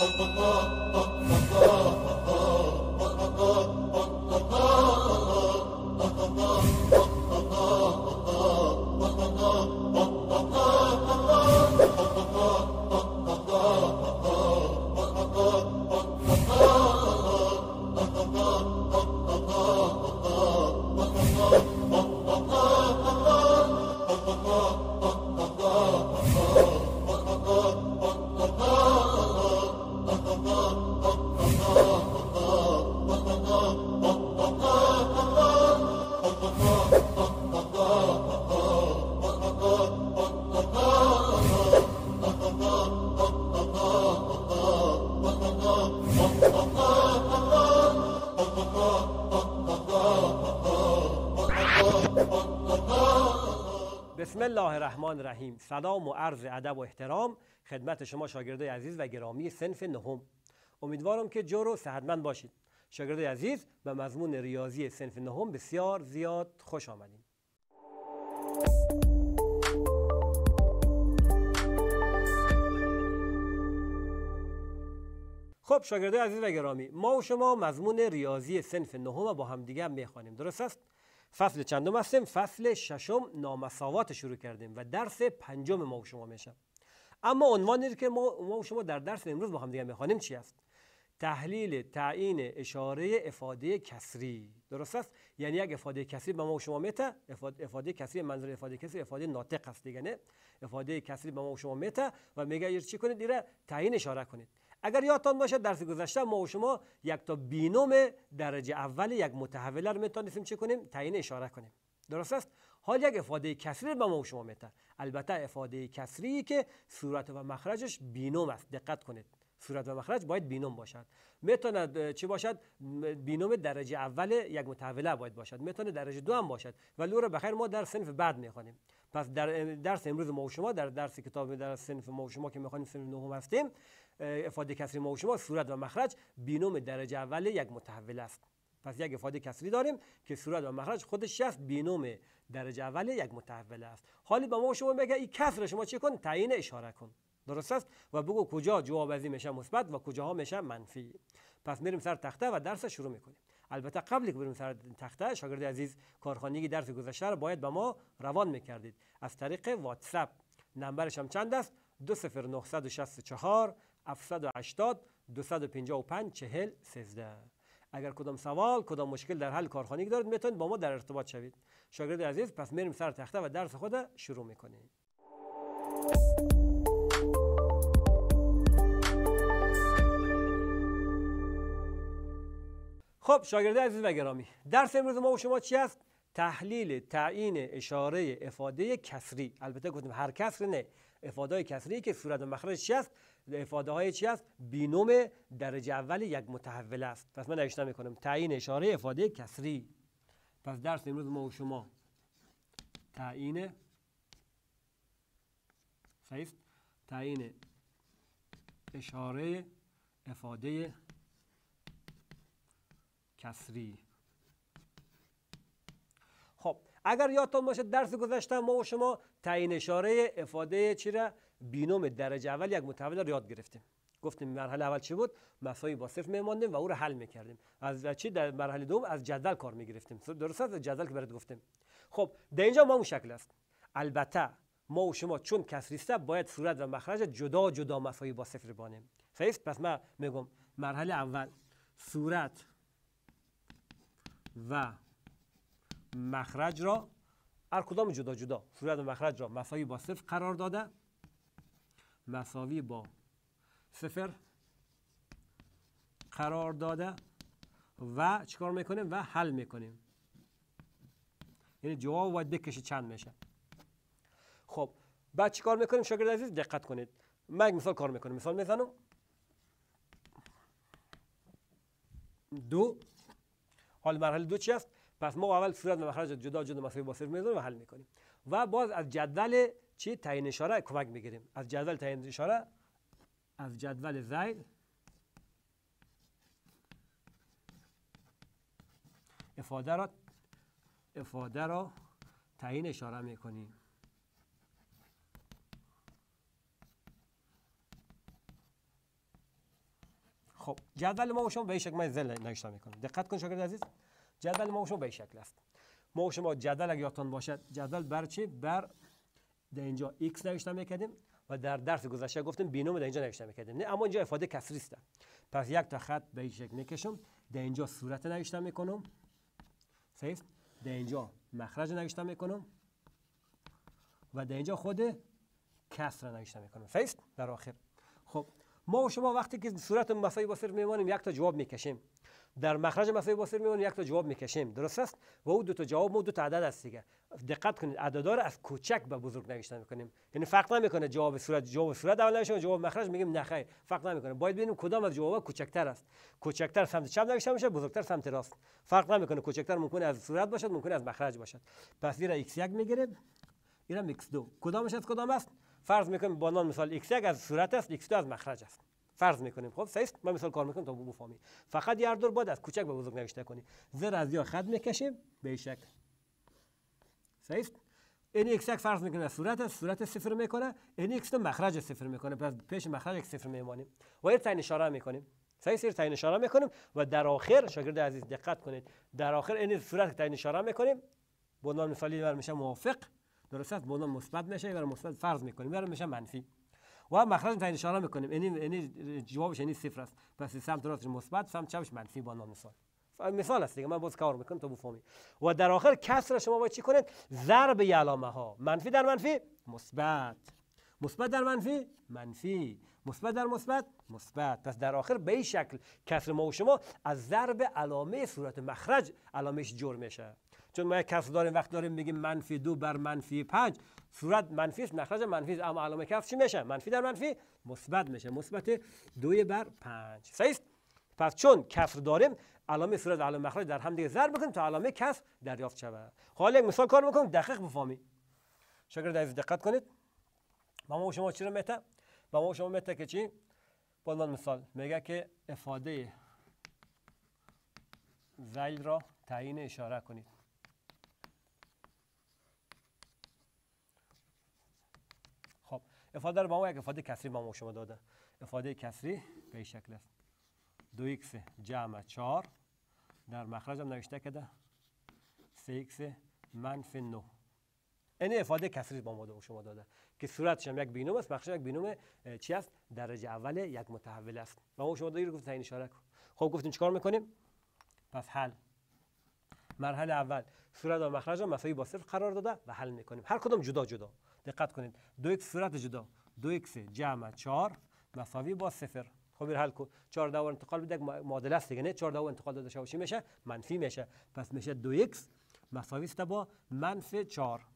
Oh, الله الرحمن الرحیم سلام و عرض ادب و احترام خدمت شما شاگردای عزیز و گرامی سنف نهم امیدوارم که جور و صحتمند باشید شاگرده عزیز به مضمون ریاضی سنف نهم بسیار زیاد خوش آمدیم خب شاگرده عزیز و گرامی ما و شما مضمون ریاضی سنف نهم با همدیگه میخوانیم درست است فصل چندم هستیم فصل ششم نامساوات شروع کردیم و درس پنجم ما و شما میشه اما عنوانی که ما و شما در درس امروز با هم دیگه میخوانیم چی است تحلیل تعیین اشاره افاده کسری درست است یعنی یک افاده کسری به ما و شما میته افاده, افاده کسری منظور افاده کسری افاده ناطق است دیگه نه افاده کسری به ما و شما میته و میگه چی کنید ایره تعیین اشاره کنید اگر یادتان باشد درس گذشته ما و شما یک تا بینوم درجه اول یک متحوله رو میتونیم چه کنیم تعیین اشاره کنیم درست است حال یک افاده کسری به ما و شما میتن البته افاده کسری که صورت و مخرجش بینوم است دقت کنید صورت و مخرج باید بینوم باشد میتوند چه باشد بینوم درجه اول یک متحوله باید باشد میتونه درجه دو هم باشد و را بخیر ما در سنف بعد میخوانیم پس در درس امروز ما و شما در درس کتاب در سنف ما و شما که میخوانیم صنف نهم هستیم افاده کسری ما و شما صورت و مخرج بینوم درجه اول یک متحول است پس یک افاده کسری داریم که صورت و مخرج خودش است بینوم درجه اول یک متحول است حالا به ما و شما بگه این کسر شما چی کن تعیین اشاره کن درست است و بگو کجا جواب ازی میشه مثبت و کجاها میشه منفی پس میریم سر تخته و درس شروع میکنیم البته قبلی که بریم سر تخته شاگرد عزیز کارخانگی درس گذشته را باید به ما روان میکردید از طریق واتساپ نمبرش هم چند است 20964 780 اگر کدام سوال کدام مشکل در حل کارخانگی دارید میتونید با ما در ارتباط شوید شاگرد عزیز پس میریم سر تخته و درس خود شروع میکنیم خب شاگرده عزیز و گرامی درس امروز ما و شما چی است تحلیل تعیین اشاره افاده کسری البته گفتیم هر کسر نه افاده کسری که صورت و مخرج چی است افاده های چی است بینوم درجه اول یک متحول است پس من نوشته میکنم تعیین اشاره افاده کسری پس درس امروز ما و شما تعیین صحیح تعیین اشاره افاده کسری خب اگر یادتون باشه درس گذشته ما و شما تعیین اشاره افاده چی را بینوم درجه اول یک متحول را یاد گرفتیم گفتیم مرحله اول چی بود مسایی با صفر میماندیم و او را حل میکردیم از چی در مرحله دوم از جدل کار میگرفتیم درست از جدول که برات گفتیم خب در اینجا ما اون شکل است البته ما و شما چون کسریسته باید صورت و مخرج جدا جدا مسایی با صفر بانیم پس من میگم مرحله اول صورت و مخرج را هر کدام جدا جدا صورت مخرج را مساوی با صفر قرار داده مساوی با صفر قرار داده و چیکار میکنیم و حل میکنیم یعنی جواب باید بکشه چند میشه خب بعد چیکار میکنیم شاگرد عزیز دقت کنید من مثال کار میکنیم. مثال میزنم دو حال مرحله دو چی است پس ما اول صورت و مخرج جدا جدا مصرف با صرف میذاریم و حل میکنیم و باز از جدول چی تعیین اشاره کمک میگیریم از جدول تعیین اشاره از جدول زیل افاده را افاده را تعیین اشاره میکنیم خب جدول ما شما به این شکل من زل نوشته میکنم دقت کن شاگرد عزیز جدول ما شما به این شکل است ما شما جدول اگه یادتان باشد جدول بر چی بر در اینجا x نوشته میکردیم و در درس گذشته گفتیم بینوم در اینجا نوشته میکردیم نه اما اینجا افاده کسری است پس یک تا خط به این شکل میکشم در اینجا صورت نوشته میکنم صحیح در اینجا مخرج نوشتم میکنم و در اینجا خود کسر نوشتم میکنم صحیح در آخر خب ما و شما وقتی که صورت مسای باسر میمانیم یک تا جواب میکشیم در مخرج مسای باسر میمانیم یک تا جواب میکشیم درست است و او دو تا جواب ما دو تا عدد است دیگه دقت کنید عدد رو از کوچک به بزرگ نوشتن میکنیم یعنی فرق نمیکنه جواب صورت جواب صورت اول جواب مخرج میگیم نه خیر فرق نمیکنه باید ببینیم کدام از جوابها کوچکتر است کوچکتر سمت چپ نوشته میشه بزرگتر سمت راست فرق نمیکنه کوچکتر ممکن از صورت باشد ممکن از مخرج باشد پس x1 میگیریم ایرم x2 کدامش از کدام است فرض میکنیم با نان مثال x1 از صورت است x2 از مخرج است فرض میکنیم خب صحیح ما مثال کار میکنیم تا بفهمی فقط یه دور باید از کوچک به بزرگ نوشته کنی زر از یا خط میکشیم به شکل صحیح این x1 فرض میکنه از صورت است صورت صفر میکنه این x2 مخرج صفر میکنه پس پیش مخرج صفر میمانیم و یه تعیین اشاره میکنیم صحیح سیر تعیین اشاره میکنیم و در آخر شاگرد عزیز دقت کنید در آخر این صورت تعیین اشاره میکنیم با نام مثالی میشه موافق درست است مولانا مثبت نشه برای مثبت فرض میکنیم برای میشه منفی و مخرج تعیین اشاره میکنیم یعنی یعنی جوابش یعنی صفر است پس سمت راستش مثبت سمت چپش منفی با مثال مثال است دیگه من باز کار میکنم تا بفهمید و در آخر کسر شما باید چی کنید ضرب علامه ها منفی در منفی مثبت مثبت در منفی منفی مثبت در مثبت مثبت پس در آخر به این شکل کسر ما و شما از ضرب علامه صورت مخرج علامش جور میشه چون ما یک کسر داریم وقت داریم میگیم منفی دو بر منفی پنج صورت منفی است مخرج منفی اما علامه کسر چی میشه منفی در منفی مثبت میشه مثبت دو بر پنج صحیح پس چون کسر داریم علامه صورت علامه مخرج در هم دیگه ضرب بکنیم تا علامه کسر دریافت شود خب حالا یک مثال کار میکنیم دقیق بفهمی شاگرد عزیز دقت کنید ما شما چی رو و ما شما مته که چی؟ به عنوان مثال میگه که افاده زیل را تعیین اشاره کنید خب افاده رو به ما یک افاده کسری ما شما داده افاده کسری به این شکل است دو ایکس جمع چار. در مخرج هم نوشته کده سه ایکس منفی نو این یعنی افاده کسری با ما و شما داده که صورتش هم یک بینوم است بخش یک بینوم چی است درجه اول یک متحول است و ما شما دیگه گفت تعیین اشاره کن خب گفتیم چیکار میکنیم پس حل مرحله اول صورت و مخرج را مساوی با صفر قرار داده و حل میکنیم هر کدام جدا جدا دقت کنید دو ایکس صورت جدا دو ایکس جمع 4 مساوی با صفر خب حل کن 4 دو انتقال بده معادله است دیگه نه 4 دو انتقال داده شوشی میشه منفی میشه پس میشه دو ایکس مساوی است با منفی 4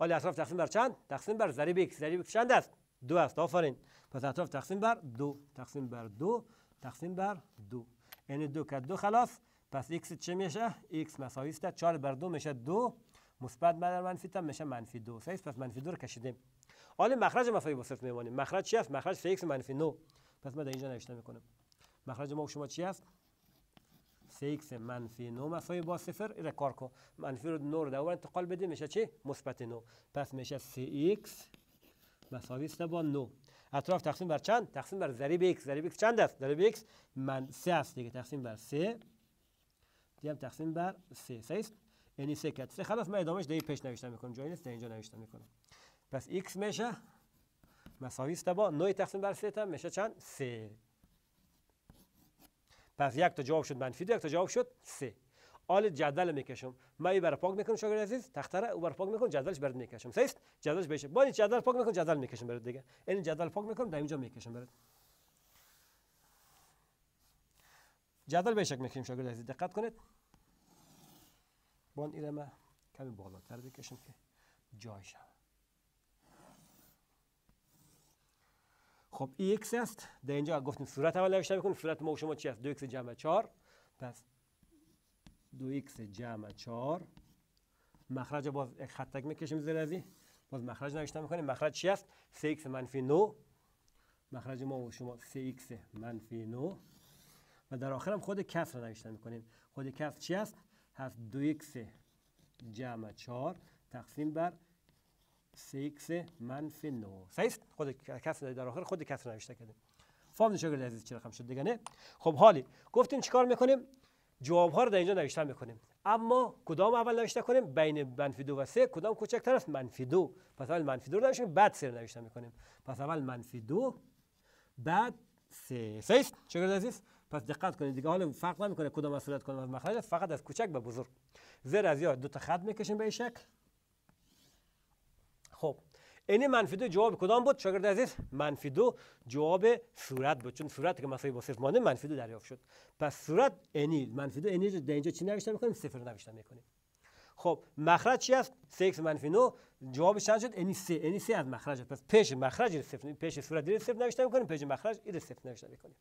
حالا اطراف تقسیم بر چند تقسیم بر ضریب یک ضریب چند است دو است آفرین پس اطراف تقسیم بر دو تقسیم بر دو تقسیم بر دو یعنی دو که دو خلاص پس x چه میشه x مساوی است 4 بر دو میشه دو مثبت در منفی تا میشه منفی دو سه پس منفی دو رو کشیدیم حالا مخرج مساوی با صفر میمانیم مخرج چی است مخرج 3x منفی 9 پس ما در اینجا نوشته میکنم مخرج ما شما چی است سه ایکس منفی نو مساوی با صفر این کار کن منفی رو نو رو انتقال بده میشه چی مثبت نو. پس میشه سی ایکس مساوی است با 9 اطراف تقسیم بر چند تقسیم بر ضریب x ضریب x چند است ضریب x من سه است دیگه تقسیم بر سه. دیگه هم تقسیم بر سه. سه. است یعنی کات خلاص من ادامهش دیگه پیش نوشته میکنم جایی نیست اینجا نوشته میکنم پس x میشه مساوی با 9 تقسیم بر سه. تا میشه چند پس یک تا جواب شد منفی دو یک تا جواب شد سه آل جدل میکشم من این پاک میکنم شاگرد عزیز تختره را بر پاک میکنم جدولش بردم میکشم سیست جدولش بشه با این جدول پاک میکنم جدول میکشم برد دیگه این جدول پاک میکنم در اینجا میکشم برد جدول بشه میکشم میکشیم شاگرد عزیز دقت کنید با این کمی بالاتر بکشم که جایش خب ای x است در اینجا گفتیم صورت اول نوشته میکنیم صورت ما و شما چی است 2 x جمع 4 پس 2 x جمع 4 مخرج باز یک خط تک میکشیم زیر ازی باز مخرج نوشته میکنیم مخرج چی است 3 x منفی 9 مخرج ما و شما 3 x منفی 9 و در آخر هم خود کسر را نوشته میکنیم خود کسر چی است هست 2 x جمع 4 تقسیم بر سیکس منفی نو سیست خود کس در آخر خود کس نوشته کردیم فهم شاگرد عزیز چه رقم شد دیگه نه خب حالی گفتیم چیکار میکنیم جواب ها رو در اینجا نوشته میکنیم اما کدام اول نوشته کنیم بین منفی دو و سه کدام کوچکتر است منفی دو پس اول منفی دو رو بعد سه رو نوشته میکنیم پس اول منفی دو بعد سه سیست شاگرد عزیز پس دقت کنید دیگه حالا فرق نمیکنه کدام از صورت کنیم از فقط از کوچک به بزرگ زیر از یا دو تا خط میکشیم به این شکل خب این منفی دو جواب کدام بود شاگرد عزیز منفی دو جواب صورت بود چون صورت که مساوی با صفر مانده منفی دو دریافت شد پس صورت انی منفی دو انی در اینجا چی نوشته میکنیم صفر نوشته میکنیم خب مخرج چی است 3 منفی 9 جواب چند شد انی 3 انی 3 از مخرج پس پیش مخرج صفر پیش صورت دیر صفر نوشته میکنیم پیش مخرج ایر صفر نوشته میکنیم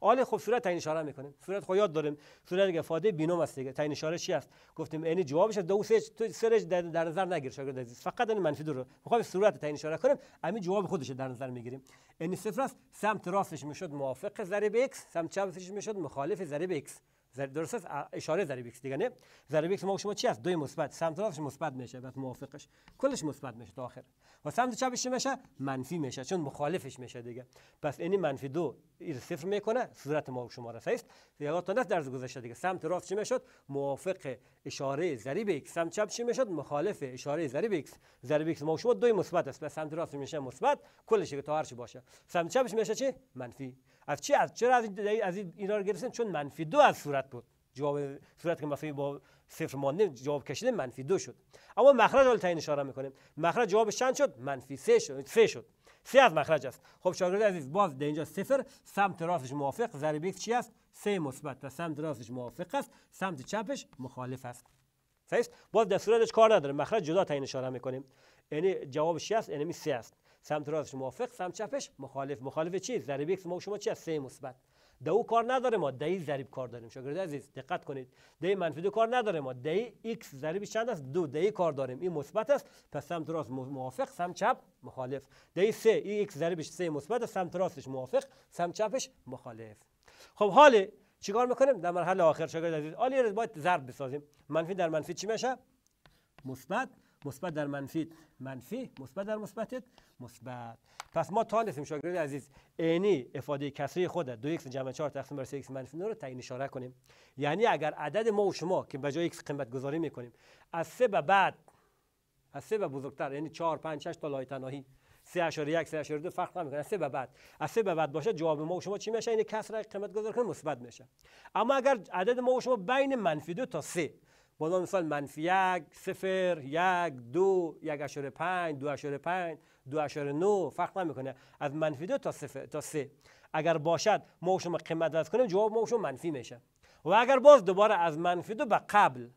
آله خب صورت تعین اشاره میکنیم صورت خو خب یاد داریم صورت که فاده بینوم است دیگه تعین اشاره چی است گفتیم یعنی جوابش دو سه تو در, نظر نگیر شاگرد عزیز فقط این منفی رو میخوام صورت تعین اشاره کنیم همین جواب خودش در نظر میگیریم یعنی صفر است سمت راستش میشد موافق ضریب x سمت چپش میشد مخالف ضریب x درست است اشاره ضریب ایکس دیگه نه ضریب ما شما چی است دو مثبت سمت راستش مثبت میشه بعد موافقش کلش مثبت میشه تا آخر و سمت چپش میشه منفی میشه چون مخالفش میشه دیگه پس این منفی دو این صفر میکنه صورت ما شما را است یادتون نه درس گذشته دیگه سمت راست چی میشد موافق اشاره ضریب ایکس سمت چپ چی میشد مخالف اشاره ضریب ایکس ضریب ایکس ما شما دو مثبت است پس سمت راست میشه مثبت کلش تا هر چی باشه سمت چپش میشه چی منفی از چی از چرا از این اینا رو گرفتن چون منفی دو از صورت بود جواب صورت که مفهومی با صفر مانده جواب کشیده منفی دو شد اما مخرج حال تعیین اشاره میکنیم مخرج جواب چند شد منفی سه شد سه شد سه از مخرج است خب شاگرد عزیز باز در اینجا صفر سمت راستش موافق ضرب یک چی است سه مثبت و سمت راستش موافق است سمت چپش مخالف است صحیح باز در صورتش کار نداره مخرج جدا تعیین اشاره میکنیم یعنی جوابش چی است یعنی سه است سمت راستش موافق سمت چپش مخالف مخالف چی ضرب یک ما شما چی است سه مثبت ده او کار نداره ما ده ای ضریب کار داریم شاگرد عزیز دقت کنید ده منفی دو کار نداره ما ده ای ضریب چند است دو ده ای کار داریم این مثبت است پس سمت راست موافق سمت چپ مخالف ده ای سه ای ایکس ضریبش سه مثبت است سمت راستش موافق سمت چپش مخالف خب حال چیکار میکنیم در مرحله آخر شاگرد عزیز آلی باید ضرب بسازیم منفی در منفی چی میشه مثبت مثبت در منفی منفی مثبت در مثبت مثبت پس ما نیستیم شاگرد عزیز عینی افاده کسری خود دو x جمع 4 تقسیم بر 3x منفی نور رو تعیین اشاره کنیم یعنی اگر عدد ما و شما که به جای x قیمت گذاری میکنیم از 3 به بعد از 3 به بزرگتر یعنی 4 5 6 تا لای تناهی 3.1 3.2 فرق نمیکنه از 3 به بعد از 3 به بعد باشه جواب ما و شما چی میشه این یعنی کسر قیمت گذاری کنیم مثبت میشه اما اگر عدد ما و شما بین منفی 2 تا 3 بالا مثال منفی یک صفر یک دو یک اشاره پنج دو اشاره پنج دو اشاره نو فرق نمیکنه از منفی دو تا صفر تا سه اگر باشد ما شما قیمت وضع کنیم جواب ما منفی میشه و اگر باز دوباره از منفی دو به قبل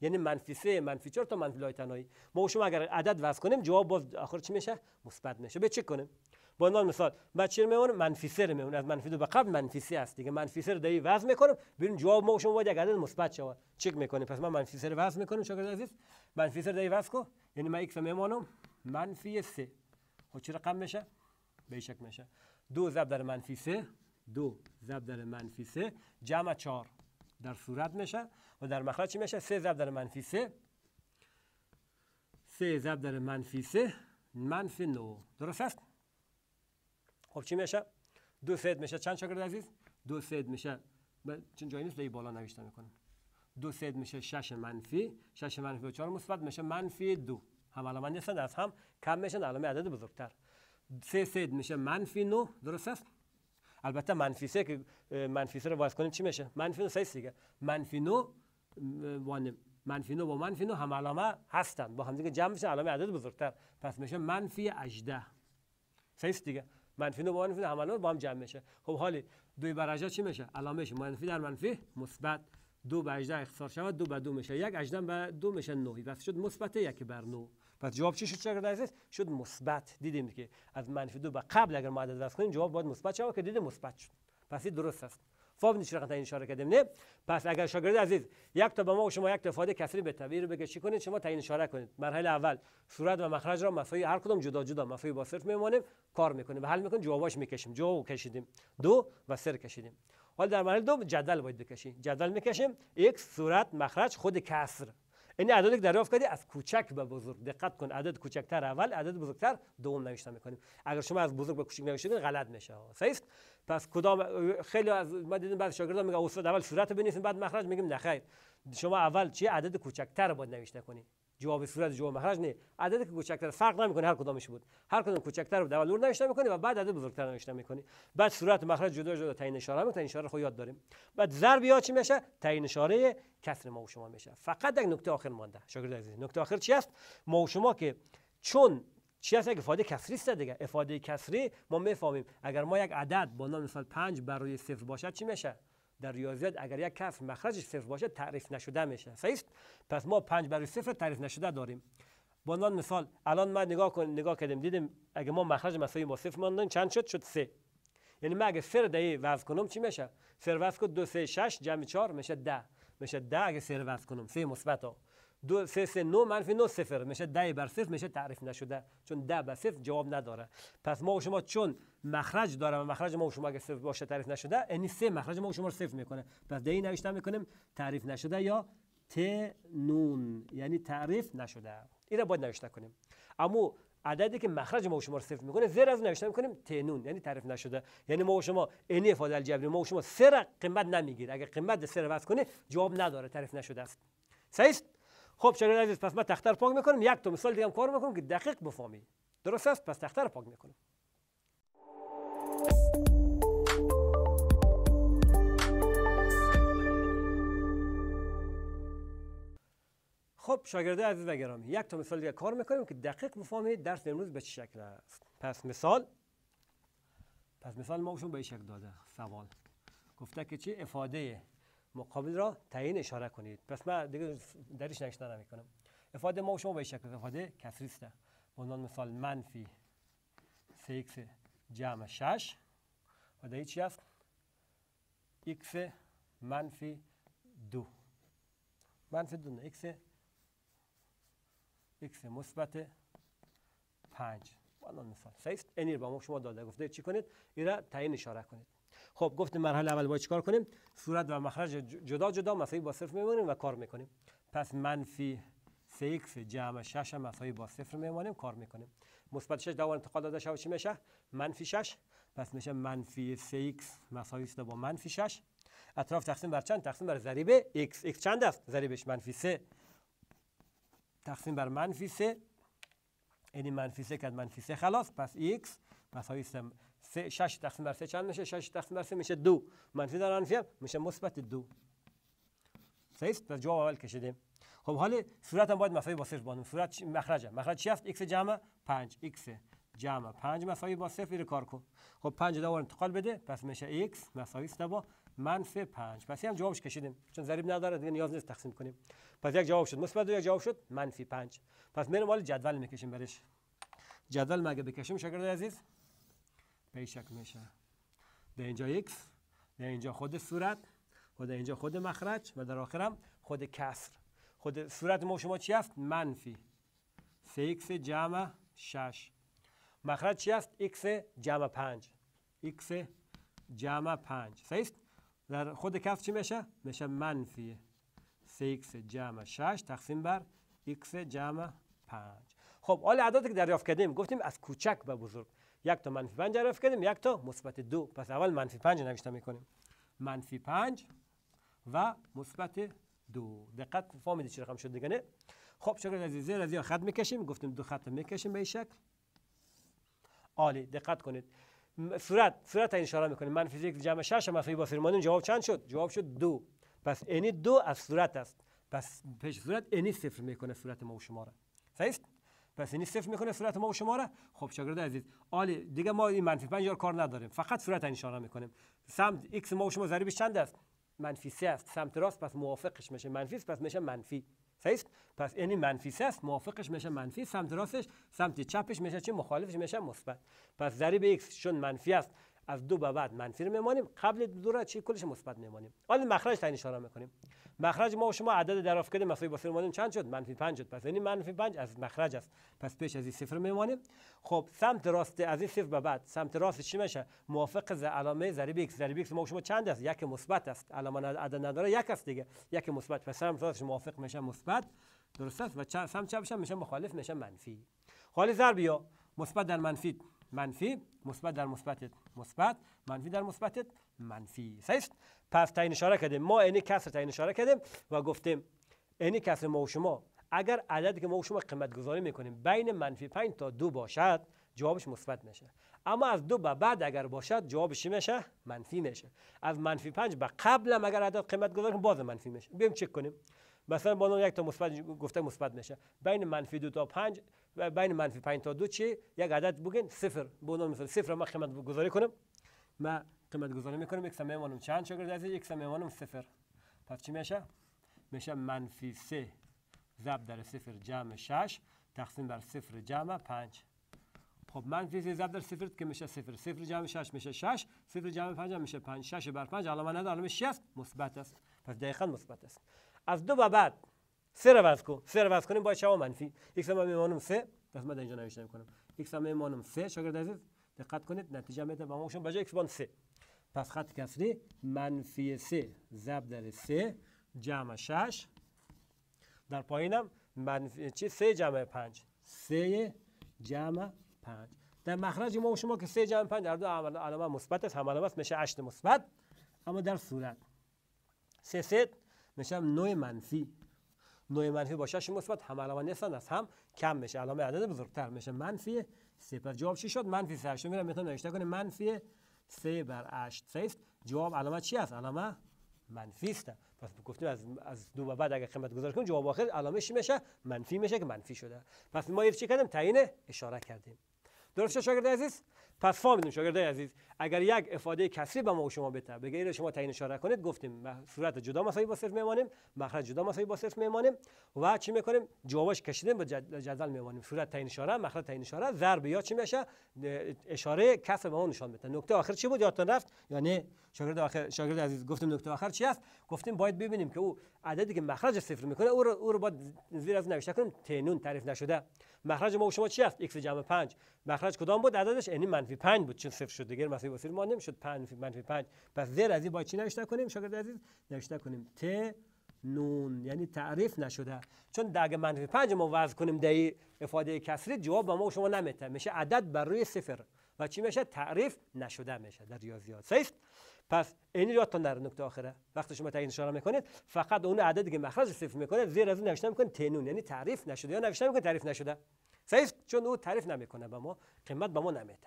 یعنی منفی سه منفی چهار تا منفی لایتنایی ما شما اگر عدد وضع کنیم جواب باز آخر چی میشه مثبت میشه به چک کنیم به عنوان مثال بچه میمونه منفی سر میمونه از منفی دو به قبل منفی سه است دیگه منفی سر دایی وز میکنم بیرون جواب ما شما باید یک مثبت شود چک میکنیم پس من منفی سر وز میکنم شاگرد عزیز منفی سر دایی وز کو یعنی من ایکس میمونم منفی سه خب چی رقم میشه به شک میشه دو زب در منفی سه دو زب در منفی سه جمع چهار در صورت میشه و در مخرج چی میشه سه زب در منفی سه سه ضرب در منفی سه منفی نو درست است خب چی میشه دو فد میشه چند شاگرد عزیز دو فد میشه من چون جایی نیست بالا نوشته میکنم دو صد میشه شش منفی شش منفی و چهار مثبت میشه منفی دو هم علامه نیستند از هم کم میشن علامه عدد بزرگتر سه صد میشه منفی نو درست است البته منفی سه که منفی سه رو باز کنیم چی میشه منفی نو سه دیگه منفی نو وانم منفی نو با منفی نو هم علامه هستند با هم دیگه جمع میشن علامه عدد بزرگتر پس میشه منفی 18 سه دیگه منفی نو با منفی همه با هم جمع میشه خب حالی دوی بر چی میشه علامه میشه منفی در منفی مثبت دو به اجده اختصار شود دو به دو میشه یک اجده به دو میشه نوی. پس شد مثبت یکی بر نو. پس جواب چی شد شاگرد عزیز شد مثبت دیدیم که از منفی دو به قبل اگر ما عدد کنیم جواب باید مثبت شود که دیدیم مثبت شد پس درست است چی چرا این اشاره کردیم نه پس اگر شاگرد عزیز یک تا به ما و شما یک تا فاده کسری به این رو بگه چی کنید شما تعیین اشاره کنید مرحله اول صورت و مخرج را مفای هر کدام جدا جدا مفای با صرف میمانیم کار میکنیم و حل میکنیم جواباش میکشیم جواب کشیدیم دو و سر کشیدیم حالا در مرحله دوم جدل باید بکشیم جدل میکشیم یک صورت مخرج خود کسر این یعنی که دریافت کردی از کوچک به بزرگ دقت کن عدد کوچکتر اول عدد بزرگتر دوم نوشته میکنیم اگر شما از بزرگ به کوچک نوشته غلط میشه صحیح پس کدام خیلی از ما دیدیم بعضی شاگردان میگه استاد اول صورت بنویسیم بعد مخرج میگیم نخیر شما اول چه عدد کوچکتر رو باید نوشته کنی جواب صورت جواب مخرج نه عدد که کوچکتر فرق نمیکنه هر کدامش بود هر کدام کوچکتر رو اول نوشته میکنی و بعد عدد بزرگتر نوشته میکنی بعد صورت مخرج جدا جدا تعیین اشاره هم تعیین اشاره خود خب یاد داریم بعد ضرب یا چی میشه تعیین اشاره کسر ما و شما میشه فقط یک نکته آخر مانده شاگرد عزیز نکته آخر چی است ما و شما که چون چی هست فاده کسری است دیگه افاده کسری ما میفهمیم اگر ما یک عدد با نام مثال 5 بر صفر باشد چی میشه در ریاضیات اگر یک کف مخرجش صفر باشه تعریف نشده میشه صحیح است پس ما 5 برای صفر تعریف نشده داریم به عنوان مثال الان ما نگاه کن نگاه کردیم دیدیم اگه ما مخرج مساوی با صفر ماندن چند شد شد 3 یعنی ما اگه صفر دهی وضع کنم چی میشه صفر وضع کو 2 3 6 جمع 4 میشه 10 میشه 10 اگه صفر وضع کنم 3 مثبت دو سه سه نو منفی نو صفر میشه ده بر صفر میشه تعریف نشده چون ده بر صفر جواب نداره پس ما و شما چون مخرج داره و مخرج ما و شما اگه صفر باشه تعریف نشده یعنی سه مخرج ما و شما رو صفر میکنه پس ده نوشته میکنیم تعریف نشده یا ت نون یعنی تعریف نشده این را باید نوشته کنیم اما عددی که مخرج ما و شما رو صفر میکنه زیر از نوشته میکنیم ت نون یعنی تعریف نشده یعنی ما و شما عین افاده الجبری ما و شما سر قیمت نمیگیره اگر قیمت سر وضع کنه جواب نداره تعریف نشده است صحیح خب شنید عزیز پس ما تختر پاک میکنم یک تا مثال دیگه هم کار میکنم که دقیق بفهمی درست است پس تختر پاک میکنم خب شاگرده عزیز و گرامی یک تا مثال دیگه کار میکنیم که دقیق بفهمید درس امروز به چه شکل است پس مثال پس مثال ما به شکل داده سوال گفته که چی افاده مقابل را تعیین اشاره کنید پس من دیگه درش نشنا نمیکنم افاده ما شما به شکل افاده کسری است به عنوان مثال منفی 3 x جمع شش. و در چی است x منفی دو. منفی نه x x مثبت پنج. به عنوان مثال صحیح است را با ما شما داده گفته چی کنید این را تعیین اشاره کنید خب گفتیم مرحله اول باید چیکار کنیم صورت و مخرج جدا جدا مساوی با صفر میمونیم و کار میکنیم پس منفی 3x جمع 6 مساوی با صفر میمونیم کار میکنیم مثبت 6 دوباره انتقال داده شود چی میشه منفی 6 پس میشه منفی 3x مساوی است با منفی 6 اطراف تقسیم بر چند تقسیم بر ضریب x x چند است ضریبش منفی 3 تقسیم بر منفی 3 یعنی منفی 3 که منفی 3 خلاص پس x مساوی است سه 6 تقسیم بر 3 چند میشه 6 تقسیم بر 3 میشه دو منفی در منفی میشه مثبت دو صحیح پس جواب اول کشیدیم خب حالا صورت هم باید مساوی با صفر بانم صورت مخرج مخرج چی است x جمع 5 x جمع 5 مساوی با صفر رو کار کن خب 5 دوباره انتقال بده پس میشه x مساوی است با منفی 5 پس هم جوابش کشیدیم چون ضریب نداره دیگه نیاز نیست تقسیم کنیم پس یک جواب شد مثبت دو یک جواب شد منفی 5 پس میرم حالا جدول میکشیم برش جدول مگه بکشیم شاگرد عزیز پیشک میشه در اینجا x در اینجا خود صورت و در اینجا خود مخرج و در آخرم خود کسر خود صورت ما شما چی است منفی 3 x جمع 6 مخرج چی است x جمع 5 x جمع 5 صحیح در خود کف چی میشه میشه منفی 3 x جمع 6 تقسیم بر x جمع 5 خب حال اعدادی که دریافت کردیم گفتیم از کوچک به بزرگ یک تا منفی 5 حذف کردیم یک تا مثبت دو پس اول منفی 5 نوشته میکنیم منفی 5 و مثبت دو دقت فهمیدید چه رقم شد دیگه نه خب شاگرد عزیز زیر از یا خط میکشیم گفتیم دو خط میکشیم به این شکل عالی دقت کنید صورت صورت اشاره میکنیم منفی یک جمع 6 منفی با فرمانون جواب چند شد جواب شد دو پس اینی دو از صورت است پس پیش صورت اینی صفر میکنه صورت ما و شما را صحیح پس یعنی صفر میکنه صورت ما و شما را خب شاگرد عزیز عالی دیگه ما این منفی 5 کار نداریم فقط صورت نشانه میکنیم سمت x ما و شما ضریبش چند است منفی 3 است سمت راست پس موافقش میشه منفی است پس میشه منفی صحیح پس یعنی منفی 3 است موافقش میشه منفی سمت راستش سمت چپش میشه چی مخالفش میشه مثبت پس ضریب x چون منفی است از دو به بعد منفی رو میمانیم قبل دو را چی کلش مثبت میمانیم حالا مخرج تعیین اشاره میکنیم مخرج ما و شما عدد درافکد مساوی با صفر چند شد منفی پنج شد پس یعنی منفی 5 از مخرج است پس پیش از این صفر میمانیم خب سمت راست از این صفر به بعد سمت راست چی میشه موافق ز علامه ضریب ایکس ضریب ایکس ما و شما چند است یک مثبت است علامه عدد نداره یک است دیگه یک مثبت پس سمت راستش موافق میشه مثبت درست است و سمت چپش میشه مخالف میشه منفی خالی ضرب یا مثبت در منفی منفی مثبت در مثبت مثبت منفی در مثبت منفی است پس تعیین اشاره کردیم ما عین کسر تعیین اشاره کردیم و گفتیم عین کسر ما و شما اگر عددی که ما و شما قیمت گذاری میکنیم بین منفی 5 تا دو باشد جوابش مثبت میشه اما از دو به بعد اگر باشد جوابش میشه منفی میشه از منفی 5 به قبل هم اگر عدد قیمت گذاری کنیم باز منفی میشه بیام چک کنیم مثلا با یک تا مثبت گفته مثبت میشه بین منفی دو تا 5 و بین منفی 5 تا دو چی یک عدد بگین صفر به عنوان مثلا صفر ما قیمت گذاری کنیم ما قیمت گذاری میکنم یک مهمانم چند شاگرد از یک مهمانم صفر پس چی میشه میشه منفی سه ضرب در صفر جمع 6 تقسیم بر صفر جمع 5 خب منفی 3 ضرب در صفر که میشه صفر صفر جمع 6 میشه 6 صفر جمع 5 میشه 5 6 بر 5 علامه نداره علامه 6 است مثبت است پس دقیقا مثبت است از دو به بعد سه رو عوض کن سه رو کنیم با چه منفی یک سم میمانم 3 پس من اینجا نوشته میکنم یک سم میمانم 3 شاگرد عزیز دقت کنید نتیجه میده و همشون بجای بجای سه. پس خط کسری منفی سه. زبدر در سه جمع 6 در پایینم منفی چی جمع 5 سه جمع 5 در مخرج ما شما که سه جمع 5 در دو علامه مثبت است هم علامه است میشه 8 مثبت اما در صورت 3 سه میشه نوع منفی نوع منفی باشه شما مثبت هم علامه نیستند از هم کم میشه علامه عدد بزرگتر میشه منفی سپس جواب چی شد منفی سه هشتم میرم میتونم نوشته کنیم منفی سه بر 8 سه است جواب علامت چی است علامه منفی است پس گفتیم از از دو به بعد اگر قیمت گذاری کنیم جواب آخر علامه چی میشه منفی میشه که منفی شده پس ما چی کردیم تعیین اشاره کردیم درست شاگرد عزیز پس فهمیدیم شاگرد عزیز اگر یک افاده کسری به ما و شما بده بگه اینو شما تعیین اشاره کنید گفتیم صورت جدا مساوی با صفر میمانیم مخرج جدا مساوی با صفر میمانیم و چی میکنیم جوابش کشیدیم به جدل میمانیم صورت تعیین اشاره مخرج تعیین اشاره ضرب یا چی میشه اشاره کسر به ما نشان بده نکته آخر چی بود یادتون رفت یعنی شاگرد آخر شاگرد عزیز گفتیم نکته آخر چی است گفتیم باید ببینیم که او عددی که مخرج صفر میکنه او رو او رو باید زیر از نوشته کنیم تنون تعریف نشده مخرج ما و شما چی است x جمع 5 مخرج کدام بود عددش یعنی منفی 5 بود چون صفر شد دیگه حرفی بسیر ما نمیشد 5 منفی 5 پس زر از این با چی نوشته کنیم شاگرد عزیز نوشته کنیم ت نون یعنی تعریف نشده چون دگ منفی پنج ما وضع کنیم در افاده کسری جواب به ما شما نمیته میشه عدد بر روی صفر و چی میشه تعریف نشده میشه در ریاضیات صحیح پس این تا در نکته آخره وقتی شما تعیین اشاره میکنید فقط اون عددی که مخرج صفر میکنه زیر از اون نوشته میکنید تنون یعنی تعریف نشده یا نوشته میکنید تعریف نشده صحیح چون او تعریف نمیکنه به ما قیمت به ما نمیده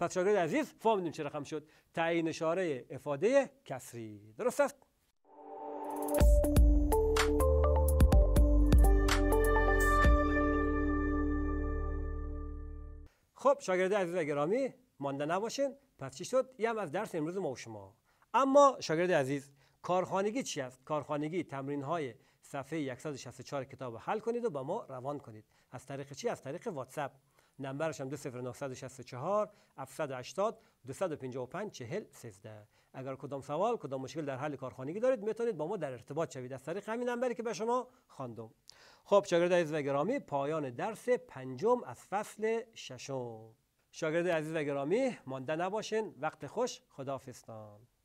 پس شاگرد عزیز فهمیدیم چه رقم شد تعیین اشاره افاده کسری درست است خب شاگرد عزیز گرامی مانده نباشین پس چی شد یه هم از درس امروز ما و شما اما شاگرد عزیز کارخانگی چی است کارخانگی تمرین های صفحه 164 کتاب حل کنید و با ما روان کنید از طریق چی از طریق واتساپ نمبرش هم 20964 780 255 40 13 اگر کدام سوال کدام مشکل در حل کارخانگی دارید میتونید با ما در ارتباط شوید از طریق همین نمبری که به شما خواندم خب شاگرد عزیز و گرامی پایان درس پنجم از فصل ششم شاگرد عزیز و گرامی مانده نباشین وقت خوش خداحافظتان